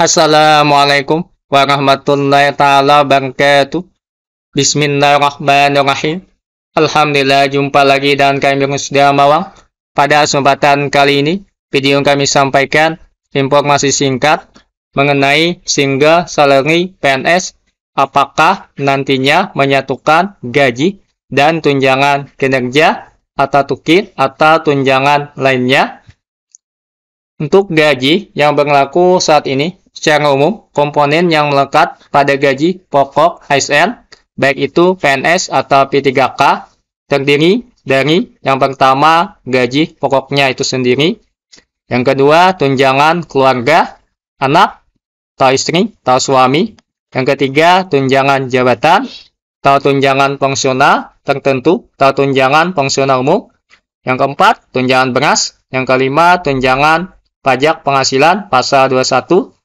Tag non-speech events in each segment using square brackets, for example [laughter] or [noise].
Assalamualaikum warahmatullahi taala wabarakatuh. Bismillahirrahmanirrahim. Alhamdulillah jumpa lagi dan kami sudah Mawang. Pada kesempatan kali ini, video yang kami sampaikan informasi singkat mengenai single salary PNS apakah nantinya menyatukan gaji dan tunjangan kinerja atau tukin atau tunjangan lainnya untuk gaji yang berlaku saat ini, secara umum, komponen yang melekat pada gaji pokok ASN, baik itu PNS atau P3K, terdiri dari yang pertama gaji pokoknya itu sendiri, yang kedua tunjangan keluarga, anak, atau istri, atau suami, yang ketiga tunjangan jabatan, atau tunjangan fungsional tertentu, atau tunjangan fungsional umum, yang keempat tunjangan beras, yang kelima tunjangan pajak penghasilan pasal 21.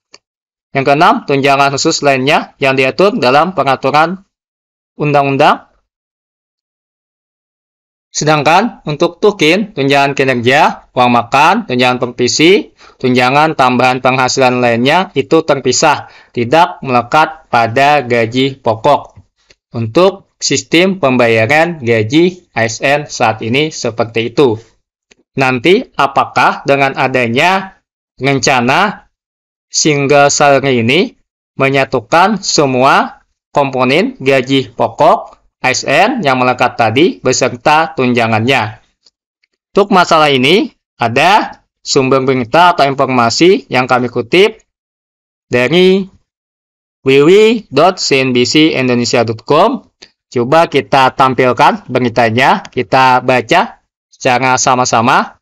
Yang keenam, tunjangan khusus lainnya yang diatur dalam peraturan undang-undang. Sedangkan untuk tukin, tunjangan kinerja, uang makan, tunjangan provisi, tunjangan tambahan penghasilan lainnya itu terpisah, tidak melekat pada gaji pokok. Untuk sistem pembayaran gaji ASN saat ini seperti itu. Nanti apakah dengan adanya rencana single salary ini menyatukan semua komponen gaji pokok ASN yang melekat tadi beserta tunjangannya. Untuk masalah ini ada sumber berita atau informasi yang kami kutip dari www.cnbcindonesia.com Coba kita tampilkan beritanya, kita baca secara sama-sama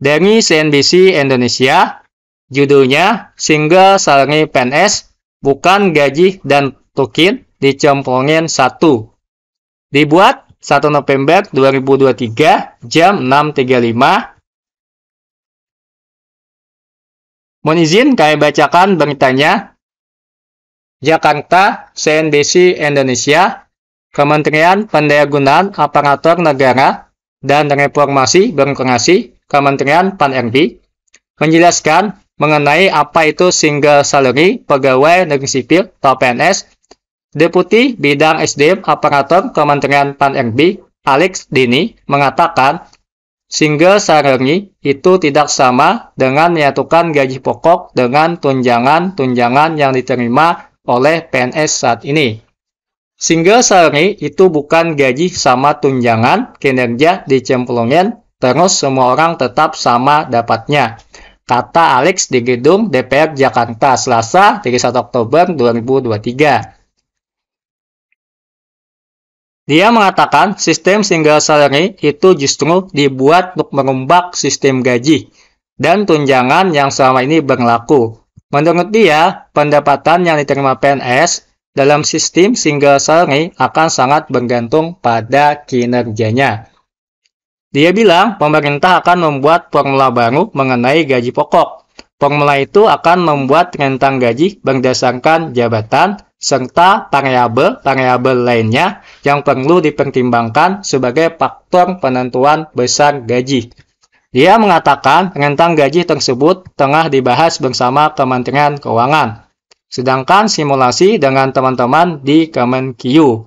dari CNBC Indonesia, judulnya Single Salary PNS Bukan Gaji dan Tukin Dicemplungin Satu. Dibuat 1 November 2023 jam 6.35. Mohon izin kami bacakan beritanya. Jakarta, CNBC Indonesia, Kementerian Pendayagunaan Aparatur Negara dan Reformasi Birokrasi Kementerian PAN-RB menjelaskan mengenai apa itu single salary pegawai negeri sipil atau PNS Deputi Bidang SDM Aparatur Kementerian PAN-RB Alex Dini mengatakan single salary itu tidak sama dengan menyatukan gaji pokok dengan tunjangan-tunjangan yang diterima oleh PNS saat ini. Single salary itu bukan gaji sama tunjangan, kinerja dicemplungin, terus semua orang tetap sama dapatnya. Kata Alex di gedung DPR Jakarta Selasa 31 Oktober 2023. Dia mengatakan sistem single salary itu justru dibuat untuk merombak sistem gaji dan tunjangan yang selama ini berlaku. Menurut dia, pendapatan yang diterima PNS dalam sistem single salary akan sangat bergantung pada kinerjanya. Dia bilang pemerintah akan membuat formula baru mengenai gaji pokok. Formula itu akan membuat rentang gaji berdasarkan jabatan serta variabel-variabel lainnya yang perlu dipertimbangkan sebagai faktor penentuan besar gaji. Dia mengatakan rentang gaji tersebut tengah dibahas bersama Kementerian Keuangan. Sedangkan simulasi dengan teman-teman di Kemenkyu.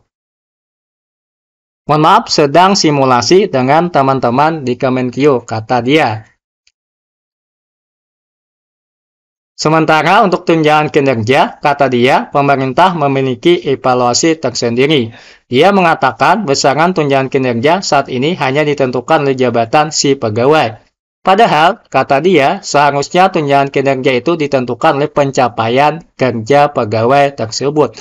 Mohon maaf, sedang simulasi dengan teman-teman di Kemenkyu, kata dia. Sementara untuk tunjangan kinerja, kata dia, pemerintah memiliki evaluasi tersendiri. Dia mengatakan besaran tunjangan kinerja saat ini hanya ditentukan oleh jabatan si pegawai. Padahal, kata dia, seharusnya tunjangan kinerja itu ditentukan oleh pencapaian kerja pegawai tersebut.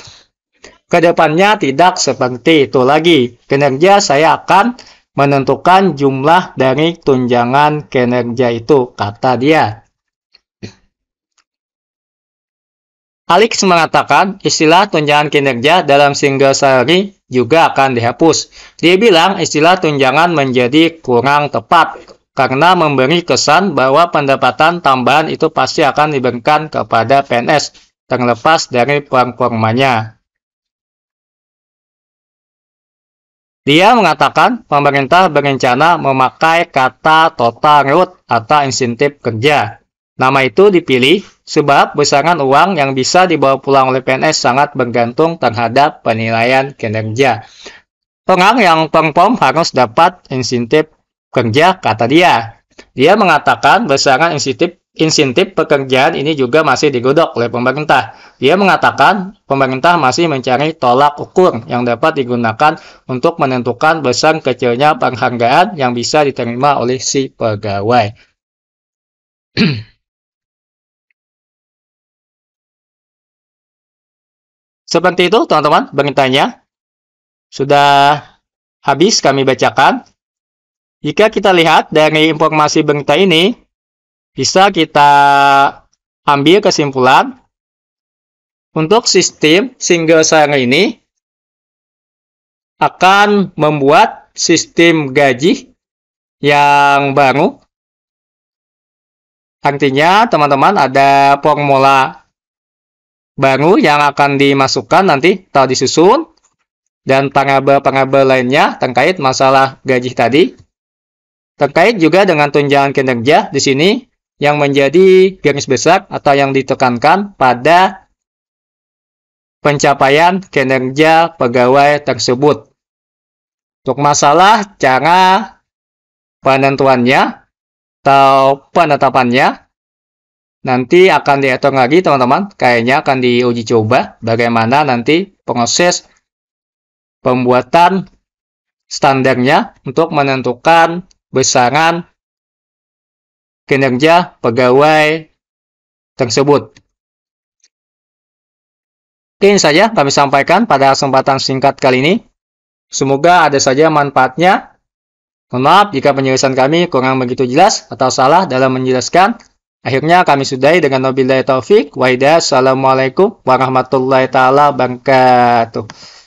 Kedepannya tidak seperti itu lagi. Kinerja saya akan menentukan jumlah dari tunjangan kinerja itu, kata dia. Alex mengatakan istilah tunjangan kinerja dalam single salary juga akan dihapus. Dia bilang istilah tunjangan menjadi kurang tepat karena memberi kesan bahwa pendapatan tambahan itu pasti akan diberikan kepada PNS terlepas dari performanya. Dia mengatakan pemerintah berencana memakai kata total reward atau insentif kerja. Nama itu dipilih sebab besaran uang yang bisa dibawa pulang oleh PNS sangat bergantung terhadap penilaian kinerja. Orang yang perform harus dapat insentif kerja, kata dia. Dia mengatakan besaran insentif insentif pekerjaan ini juga masih digodok oleh pemerintah. Dia mengatakan pemerintah masih mencari tolak ukur yang dapat digunakan untuk menentukan besar kecilnya penghargaan yang bisa diterima oleh si pegawai. [clears throat] Seperti itu teman-teman beritanya. Sudah habis kami bacakan. Jika kita lihat dari informasi berita ini, bisa kita ambil kesimpulan untuk sistem single share ini akan membuat sistem gaji yang baru. Artinya teman-teman ada formula baru yang akan dimasukkan nanti atau disusun dan pengabel-pengabel lainnya terkait masalah gaji tadi. Terkait juga dengan tunjangan kinerja di sini yang menjadi garis besar atau yang ditekankan pada pencapaian kinerja pegawai tersebut. Untuk masalah cara penentuannya atau penetapannya, nanti akan diatur lagi teman-teman. Kayaknya akan diuji coba bagaimana nanti proses pembuatan standarnya untuk menentukan besaran kinerja pegawai tersebut. Ini saja kami sampaikan pada kesempatan singkat kali ini. Semoga ada saja manfaatnya. Mohon maaf jika penjelasan kami kurang begitu jelas atau salah dalam menjelaskan. Akhirnya kami sudahi dengan Nabi Taufik. Waidah. Assalamualaikum warahmatullahi taala wabarakatuh.